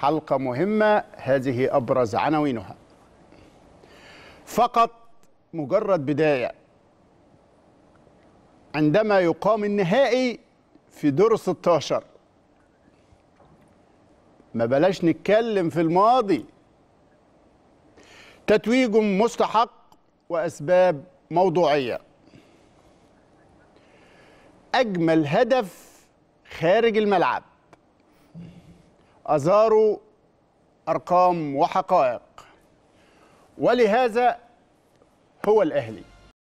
حلقة مهمة هذه أبرز عناوينها فقط مجرد بداية عندما يقام النهائي في دور 16 ما بلاش نتكلم في الماضي تتويج مستحق وأسباب موضوعية أجمل هدف خارج الملعب أزاروا أرقام وحقائق ولهذا هو الأهلي